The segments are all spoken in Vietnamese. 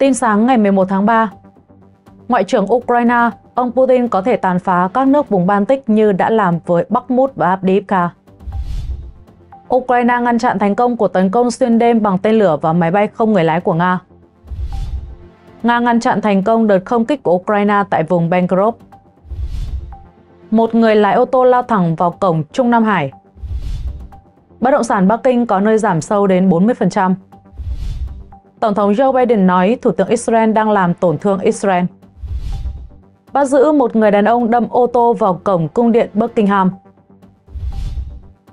Tin sáng ngày 11 tháng 3 Ngoại trưởng Ukraine, ông Putin có thể tàn phá các nước vùng Baltic như đã làm với Bakhmut và Avdiivka. Ukraine ngăn chặn thành công của tấn công xuyên đêm bằng tên lửa và máy bay không người lái của Nga. Nga ngăn chặn thành công đợt không kích của Ukraine tại vùng Bengrov. Một người lái ô tô lao thẳng vào cổng Trung Nam Hải. Bất động sản Bắc Kinh có nơi giảm sâu đến 40%. Tổng thống Joe Biden nói Thủ tướng Israel đang làm tổn thương Israel. Bắt giữ một người đàn ông đâm ô tô vào cổng cung điện Buckingham.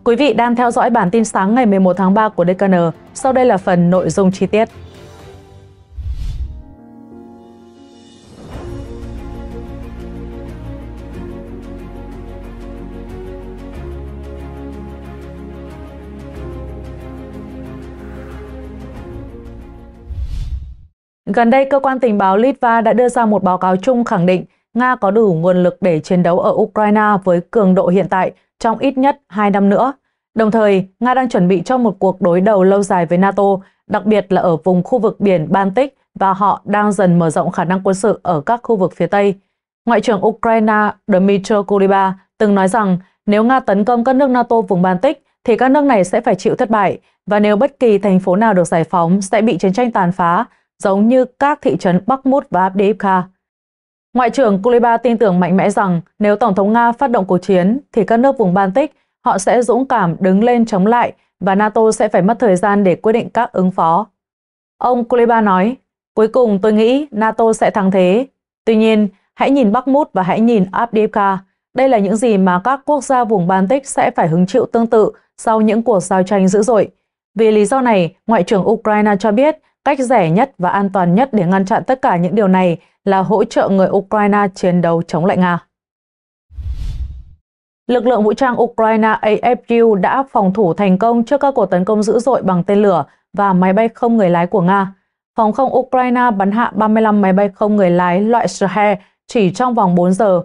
Quý vị đang theo dõi bản tin sáng ngày 11 tháng 3 của DKN. Sau đây là phần nội dung chi tiết. Gần đây, cơ quan tình báo Litva đã đưa ra một báo cáo chung khẳng định Nga có đủ nguồn lực để chiến đấu ở Ukraine với cường độ hiện tại trong ít nhất 2 năm nữa. Đồng thời, Nga đang chuẩn bị cho một cuộc đối đầu lâu dài với NATO, đặc biệt là ở vùng khu vực biển Baltic và họ đang dần mở rộng khả năng quân sự ở các khu vực phía Tây. Ngoại trưởng Ukraine Dmytro Kuleba từng nói rằng nếu Nga tấn công các nước NATO vùng Baltic thì các nước này sẽ phải chịu thất bại và nếu bất kỳ thành phố nào được giải phóng sẽ bị chiến tranh tàn phá giống như các thị trấn Bakhmut và Abdiivka. Ngoại trưởng Kuliba tin tưởng mạnh mẽ rằng nếu Tổng thống Nga phát động cuộc chiến thì các nước vùng Baltic họ sẽ dũng cảm đứng lên chống lại và NATO sẽ phải mất thời gian để quyết định các ứng phó. Ông Kuliba nói, cuối cùng tôi nghĩ NATO sẽ thắng thế. Tuy nhiên, hãy nhìn Bakhmut và hãy nhìn Abdiivka. Đây là những gì mà các quốc gia vùng Baltic sẽ phải hứng chịu tương tự sau những cuộc giao tranh dữ dội. Vì lý do này, Ngoại trưởng Ukraine cho biết Cách rẻ nhất và an toàn nhất để ngăn chặn tất cả những điều này là hỗ trợ người Ukraine chiến đấu chống lại Nga. Lực lượng vũ trang Ukraine AFU đã phòng thủ thành công trước các cuộc tấn công dữ dội bằng tên lửa và máy bay không người lái của Nga. Phòng không Ukraine bắn hạ 35 máy bay không người lái loại Shahed chỉ trong vòng 4 giờ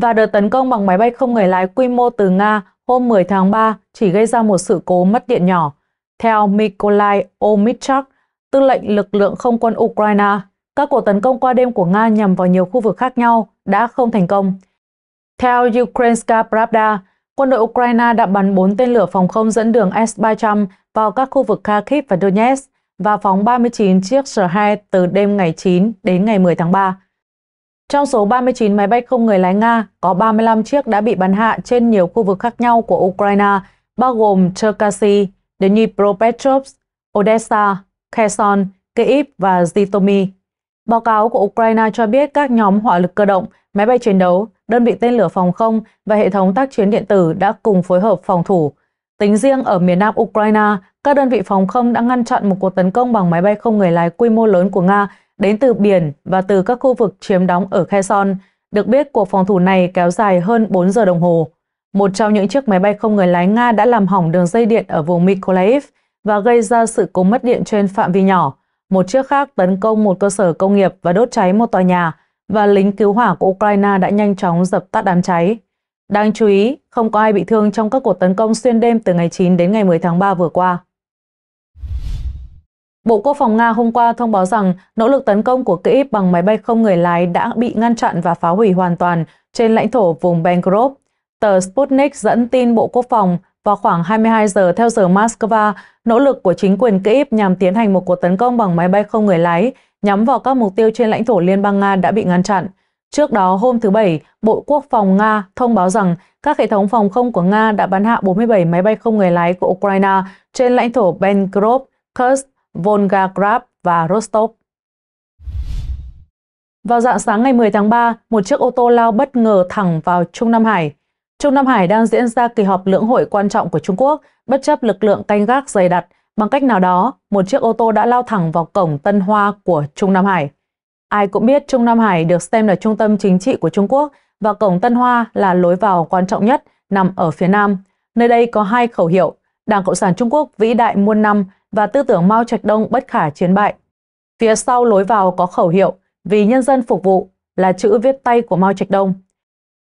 và đợt tấn công bằng máy bay không người lái quy mô từ Nga hôm 10 tháng 3 chỉ gây ra một sự cố mất điện nhỏ. Theo Mikolai Omichak, tư lệnh lực lượng không quân Ukraine, các cuộc tấn công qua đêm của Nga nhằm vào nhiều khu vực khác nhau đã không thành công. Theo Ukrainska Pravda, quân đội Ukraine đã bắn 4 tên lửa phòng không dẫn đường S-300 vào các khu vực Kharkiv và Donetsk và phóng 39 chiếc S-2 từ đêm ngày 9 đến ngày 10 tháng 3. Trong số 39 máy bay không người lái Nga, có 35 chiếc đã bị bắn hạ trên nhiều khu vực khác nhau của Ukraine, bao gồm Cherkasy, Dnipropetrovsk, Odessa, Kherson, Kyiv và Zhytomyr. Báo cáo của Ukraine cho biết các nhóm hỏa lực cơ động, máy bay chiến đấu, đơn vị tên lửa phòng không và hệ thống tác chiến điện tử đã cùng phối hợp phòng thủ. Tính riêng ở miền nam Ukraine, các đơn vị phòng không đã ngăn chặn một cuộc tấn công bằng máy bay không người lái quy mô lớn của Nga đến từ biển và từ các khu vực chiếm đóng ở Kherson. Được biết, cuộc phòng thủ này kéo dài hơn 4 giờ đồng hồ. Một trong những chiếc máy bay không người lái Nga đã làm hỏng đường dây điện ở vùng Mykolaiv, và gây ra sự cố mất điện trên phạm vi nhỏ. Một chiếc khác tấn công một cơ sở công nghiệp và đốt cháy một tòa nhà và lính cứu hỏa của Ukraine đã nhanh chóng dập tắt đám cháy. Đáng chú ý, không có ai bị thương trong các cuộc tấn công xuyên đêm từ ngày 9 đến ngày 10 tháng 3 vừa qua. Bộ Quốc phòng Nga hôm qua thông báo rằng nỗ lực tấn công của Kyiv bằng máy bay không người lái đã bị ngăn chặn và phá hủy hoàn toàn trên lãnh thổ vùng Bengrov. Tờ Sputnik dẫn tin Bộ Quốc phòng vào khoảng 22 giờ theo giờ Moscow, nỗ lực của chính quyền Kyiv nhằm tiến hành một cuộc tấn công bằng máy bay không người lái nhắm vào các mục tiêu trên lãnh thổ Liên bang Nga đã bị ngăn chặn. Trước đó, hôm thứ Bảy, Bộ Quốc phòng Nga thông báo rằng các hệ thống phòng không của Nga đã bắn hạ 47 máy bay không người lái của Ukraine trên lãnh thổ Belgorod, Kursk, Volgograd và Rostov. Vào dạng sáng ngày 10 tháng 3, một chiếc ô tô lao bất ngờ thẳng vào Trung Nam Hải. Trung Nam Hải đang diễn ra kỳ họp lưỡng hội quan trọng của Trung Quốc, bất chấp lực lượng canh gác dày đặc. Bằng cách nào đó, một chiếc ô tô đã lao thẳng vào cổng Tân Hoa của Trung Nam Hải. Ai cũng biết Trung Nam Hải được xem là trung tâm chính trị của Trung Quốc và cổng Tân Hoa là lối vào quan trọng nhất nằm ở phía Nam. Nơi đây có hai khẩu hiệu, Đảng Cộng sản Trung Quốc vĩ đại muôn năm và tư tưởng Mao Trạch Đông bất khả chiến bại. Phía sau lối vào có khẩu hiệu vì nhân dân phục vụ là chữ viết tay của Mao Trạch Đông.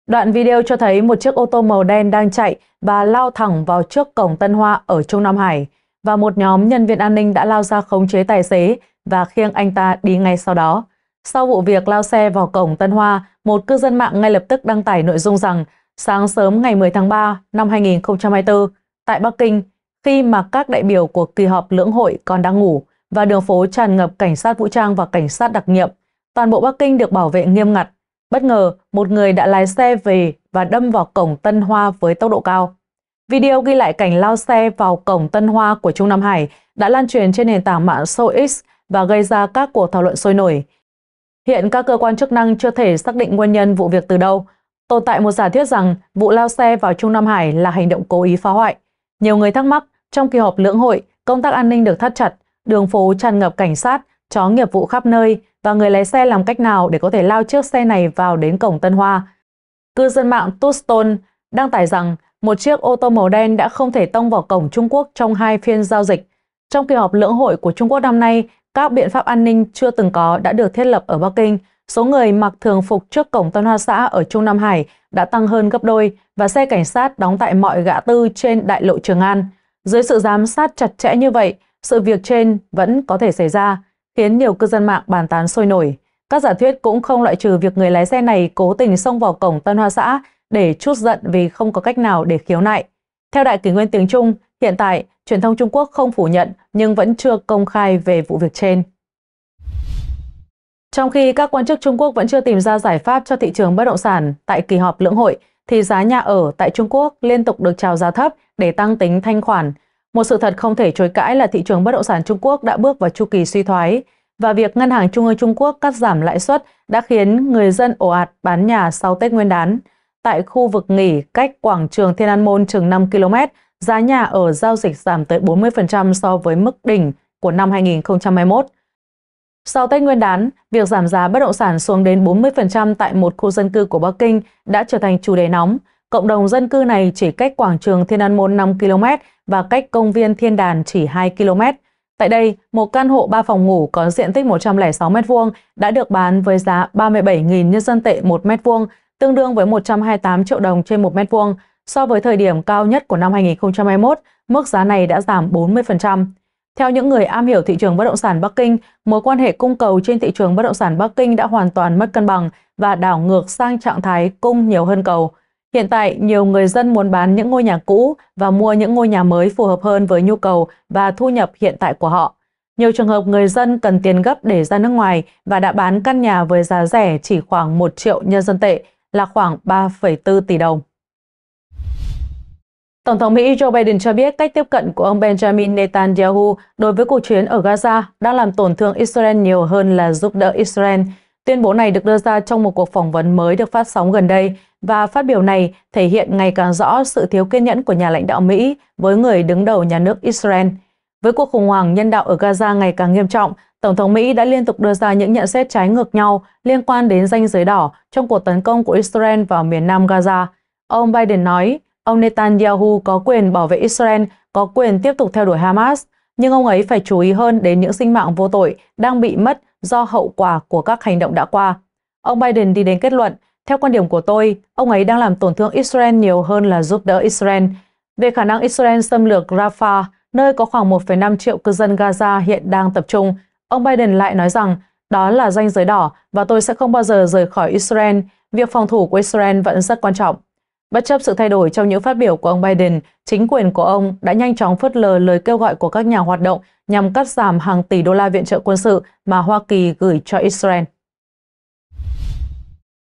Đoạn video cho thấy một chiếc ô tô màu đen đang chạy và lao thẳng vào trước cổng Tân Hoa ở Trung Nam Hải và một nhóm nhân viên an ninh đã lao ra khống chế tài xế và khiêng anh ta đi ngay sau đó. Sau vụ việc lao xe vào cổng Tân Hoa, một cư dân mạng ngay lập tức đăng tải nội dung rằng sáng sớm ngày 10 tháng 3 năm 2024 tại Bắc Kinh, khi mà các đại biểu của kỳ họp lưỡng hội còn đang ngủ và đường phố tràn ngập cảnh sát vũ trang và cảnh sát đặc nhiệm, toàn bộ Bắc Kinh được bảo vệ nghiêm ngặt Bất ngờ, một người đã lái xe về và đâm vào cổng Tân Hoa với tốc độ cao. Video ghi lại cảnh lao xe vào cổng Tân Hoa của Trung Nam Hải đã lan truyền trên nền tảng mạng SoX và gây ra các cuộc thảo luận sôi nổi. Hiện các cơ quan chức năng chưa thể xác định nguyên nhân vụ việc từ đâu. Tồn tại một giả thuyết rằng vụ lao xe vào Trung Nam Hải là hành động cố ý phá hoại. Nhiều người thắc mắc, trong kỳ họp lưỡng hội, công tác an ninh được thắt chặt, đường phố tràn ngập cảnh sát, chó nghiệp vụ khắp nơi và người lái xe làm cách nào để có thể lao chiếc xe này vào đến cổng Tân Hoa. Cư dân mạng Tuston đăng tải rằng một chiếc ô tô màu đen đã không thể tông vào cổng Trung Quốc trong hai phiên giao dịch. Trong kỳ họp lưỡng hội của Trung Quốc năm nay, các biện pháp an ninh chưa từng có đã được thiết lập ở Bắc Kinh. Số người mặc thường phục trước cổng Tân Hoa xã ở Trung Nam Hải đã tăng hơn gấp đôi và xe cảnh sát đóng tại mọi gã tư trên đại lộ Trường An. Dưới sự giám sát chặt chẽ như vậy, sự việc trên vẫn có thể xảy ra khiến nhiều cư dân mạng bàn tán sôi nổi. Các giả thuyết cũng không loại trừ việc người lái xe này cố tình xông vào cổng Tân Hoa xã để chút giận vì không có cách nào để khiếu nại. Theo Đại kỷ nguyên tiếng Trung, hiện tại truyền thông Trung Quốc không phủ nhận nhưng vẫn chưa công khai về vụ việc trên. Trong khi các quan chức Trung Quốc vẫn chưa tìm ra giải pháp cho thị trường bất động sản tại kỳ họp lưỡng hội, thì giá nhà ở tại Trung Quốc liên tục được trào giá thấp để tăng tính thanh khoản – một sự thật không thể chối cãi là thị trường bất động sản Trung Quốc đã bước vào chu kỳ suy thoái và việc Ngân hàng Trung ương Trung Quốc cắt giảm lãi suất đã khiến người dân ồ ạt bán nhà sau Tết Nguyên đán. Tại khu vực nghỉ cách quảng trường Thiên An Môn chừng 5 km, giá nhà ở giao dịch giảm tới 40% so với mức đỉnh của năm 2021. Sau Tết Nguyên đán, việc giảm giá bất động sản xuống đến 40% tại một khu dân cư của Bắc Kinh đã trở thành chủ đề nóng. Cộng đồng dân cư này chỉ cách quảng trường Thiên An Môn 5 km và cách công viên Thiên Đàn chỉ 2 km. Tại đây, một căn hộ 3 phòng ngủ có diện tích 106 m2 đã được bán với giá 37.000 nhân dân tệ 1 m2, tương đương với 128 triệu đồng trên 1 m2. So với thời điểm cao nhất của năm 2021, mức giá này đã giảm 40%. Theo những người am hiểu thị trường bất động sản Bắc Kinh, mối quan hệ cung cầu trên thị trường bất động sản Bắc Kinh đã hoàn toàn mất cân bằng và đảo ngược sang trạng thái cung nhiều hơn cầu. Hiện tại, nhiều người dân muốn bán những ngôi nhà cũ và mua những ngôi nhà mới phù hợp hơn với nhu cầu và thu nhập hiện tại của họ. Nhiều trường hợp người dân cần tiền gấp để ra nước ngoài và đã bán căn nhà với giá rẻ chỉ khoảng 1 triệu nhân dân tệ là khoảng 3,4 tỷ đồng. Tổng thống Mỹ Joe Biden cho biết cách tiếp cận của ông Benjamin Netanyahu đối với cuộc chiến ở Gaza đang làm tổn thương Israel nhiều hơn là giúp đỡ Israel. Tuyên bố này được đưa ra trong một cuộc phỏng vấn mới được phát sóng gần đây và phát biểu này thể hiện ngày càng rõ sự thiếu kiên nhẫn của nhà lãnh đạo Mỹ với người đứng đầu nhà nước Israel. Với cuộc khủng hoảng nhân đạo ở Gaza ngày càng nghiêm trọng, Tổng thống Mỹ đã liên tục đưa ra những nhận xét trái ngược nhau liên quan đến danh giới đỏ trong cuộc tấn công của Israel vào miền nam Gaza. Ông Biden nói, ông Netanyahu có quyền bảo vệ Israel, có quyền tiếp tục theo đuổi Hamas, nhưng ông ấy phải chú ý hơn đến những sinh mạng vô tội đang bị mất do hậu quả của các hành động đã qua. Ông Biden đi đến kết luận, theo quan điểm của tôi, ông ấy đang làm tổn thương Israel nhiều hơn là giúp đỡ Israel. Về khả năng Israel xâm lược Rafah, nơi có khoảng 1,5 triệu cư dân Gaza hiện đang tập trung, ông Biden lại nói rằng đó là ranh giới đỏ và tôi sẽ không bao giờ rời khỏi Israel. Việc phòng thủ của Israel vẫn rất quan trọng. Bất chấp sự thay đổi trong những phát biểu của ông Biden, chính quyền của ông đã nhanh chóng phớt lờ lời kêu gọi của các nhà hoạt động nhằm cắt giảm hàng tỷ đô la viện trợ quân sự mà Hoa Kỳ gửi cho Israel.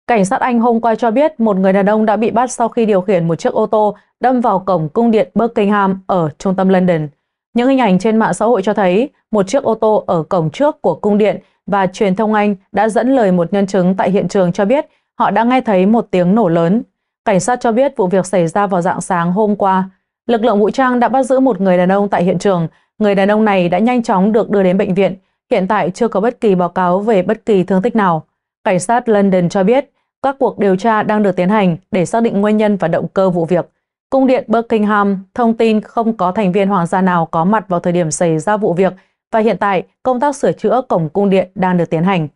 Cảnh sát Anh hôm qua cho biết một người đàn ông đã bị bắt sau khi điều khiển một chiếc ô tô đâm vào cổng cung điện Buckingham ở trung tâm London. Những hình ảnh trên mạng xã hội cho thấy một chiếc ô tô ở cổng trước của cung điện và truyền thông Anh đã dẫn lời một nhân chứng tại hiện trường cho biết họ đã nghe thấy một tiếng nổ lớn Cảnh sát cho biết vụ việc xảy ra vào dạng sáng hôm qua. Lực lượng vũ trang đã bắt giữ một người đàn ông tại hiện trường. Người đàn ông này đã nhanh chóng được đưa đến bệnh viện. Hiện tại chưa có bất kỳ báo cáo về bất kỳ thương tích nào. Cảnh sát London cho biết các cuộc điều tra đang được tiến hành để xác định nguyên nhân và động cơ vụ việc. Cung điện Buckingham thông tin không có thành viên hoàng gia nào có mặt vào thời điểm xảy ra vụ việc và hiện tại công tác sửa chữa cổng cung điện đang được tiến hành.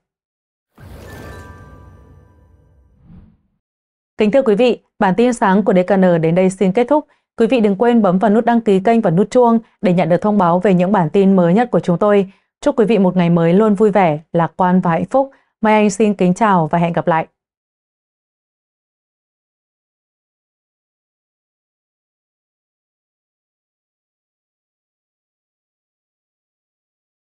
Kính thưa quý vị, bản tin sáng của DKN đến đây xin kết thúc. Quý vị đừng quên bấm vào nút đăng ký kênh và nút chuông để nhận được thông báo về những bản tin mới nhất của chúng tôi. Chúc quý vị một ngày mới luôn vui vẻ, lạc quan và hạnh phúc. Mai Anh xin kính chào và hẹn gặp lại.